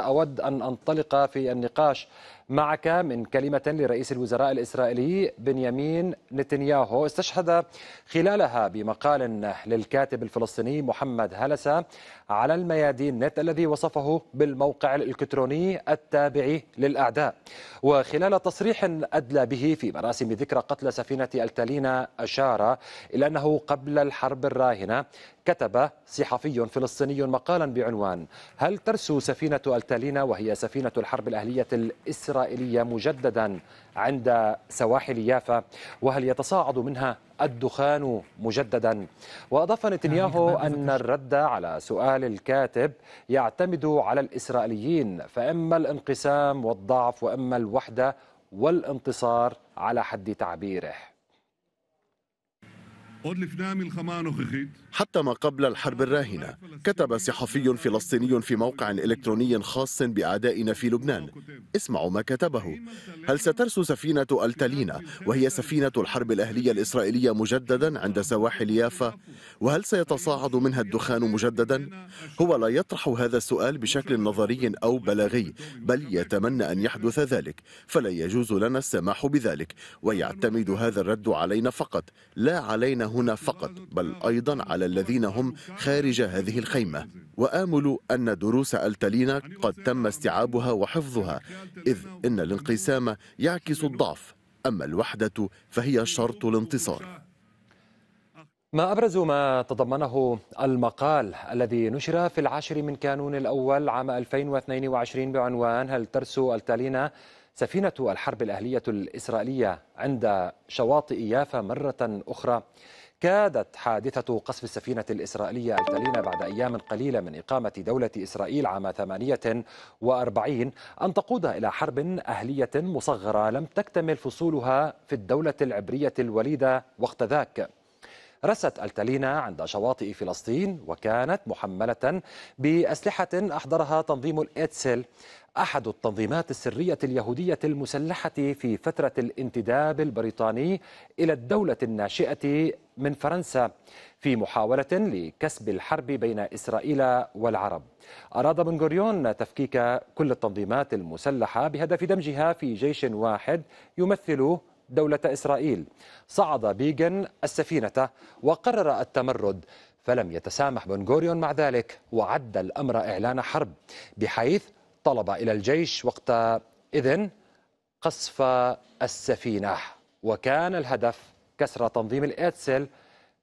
أود أن أنطلق في النقاش معك من كلمة لرئيس الوزراء الإسرائيلي بنيامين نتنياهو استشهد خلالها بمقال للكاتب الفلسطيني محمد هلسة على الميادين نت الذي وصفه بالموقع الإلكتروني التابع للأعداء وخلال تصريح أدلى به في مراسم ذكرى قتل سفينة التالينا أشار إلى أنه قبل الحرب الراهنة كتب صحفي فلسطيني مقالا بعنوان هل ترسو سفينة التالينا وهي سفينة الحرب الأهلية الإسرائيلية الإسرائيلية مجددا عند سواحل يافا وهل يتصاعد منها الدخان مجددا وأضاف نتنياهو آه، أن الرد على سؤال الكاتب يعتمد على الإسرائيليين فإما الانقسام والضعف وإما الوحدة والانتصار على حد تعبيره نعم حتى ما قبل الحرب الراهنة كتب صحفي فلسطيني في موقع إلكتروني خاص بأعدائنا في لبنان اسمعوا ما كتبه هل سترسو سفينة التالينا وهي سفينة الحرب الأهلية الإسرائيلية مجددا عند سواحل يافا وهل سيتصاعد منها الدخان مجددا هو لا يطرح هذا السؤال بشكل نظري أو بلاغي بل يتمنى أن يحدث ذلك فلا يجوز لنا السماح بذلك ويعتمد هذا الرد علينا فقط لا علينا هنا فقط بل أيضا على الذين هم خارج هذه الخيمة وآمل أن دروس التالينا قد تم استيعابها وحفظها إذ إن الانقسام يعكس الضعف أما الوحدة فهي شرط الانتصار ما أبرز ما تضمنه المقال الذي نشر في العاشر من كانون الأول عام 2022 بعنوان هل ترسو التالينا سفينة الحرب الأهلية الإسرائيلية عند شواطئ يافا مرة أخرى كادت حادثة قصف السفينة الإسرائيلية التالينا بعد أيام قليلة من إقامة دولة إسرائيل عام 48 أن تقود إلى حرب أهلية مصغرة لم تكتمل فصولها في الدولة العبرية الوليدة وقت ذاك رست التالينا عند شواطئ فلسطين وكانت محملة بأسلحة أحضرها تنظيم الإتسل أحد التنظيمات السرية اليهودية المسلحة في فترة الانتداب البريطاني إلى الدولة الناشئة من فرنسا في محاولة لكسب الحرب بين إسرائيل والعرب أراد بن غوريون تفكيك كل التنظيمات المسلحة بهدف دمجها في جيش واحد يمثل دولة إسرائيل صعد بيغن السفينة وقرر التمرد فلم يتسامح بن غوريون مع ذلك وعد الأمر إعلان حرب بحيث طلب إلى الجيش وقت إذن قصف السفينة وكان الهدف كسر تنظيم الإيتسل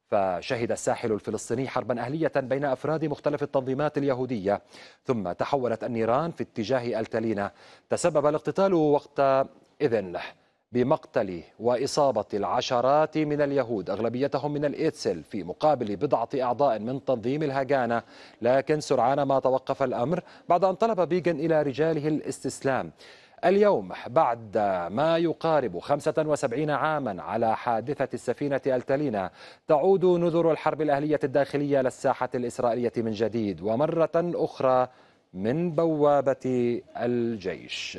فشهد الساحل الفلسطيني حربا أهلية بين أفراد مختلف التنظيمات اليهودية ثم تحولت النيران في اتجاه التالينا تسبب الاقتتال وقت إذن بمقتل وإصابة العشرات من اليهود أغلبيتهم من الإيتسل في مقابل بضعة أعضاء من تنظيم الهجانة لكن سرعان ما توقف الأمر بعد أن طلب بيغن إلى رجاله الاستسلام اليوم بعد ما يقارب 75 عاما على حادثة السفينة التالينا تعود نذر الحرب الأهلية الداخلية للساحة الإسرائيلية من جديد ومرة أخرى من بوابة الجيش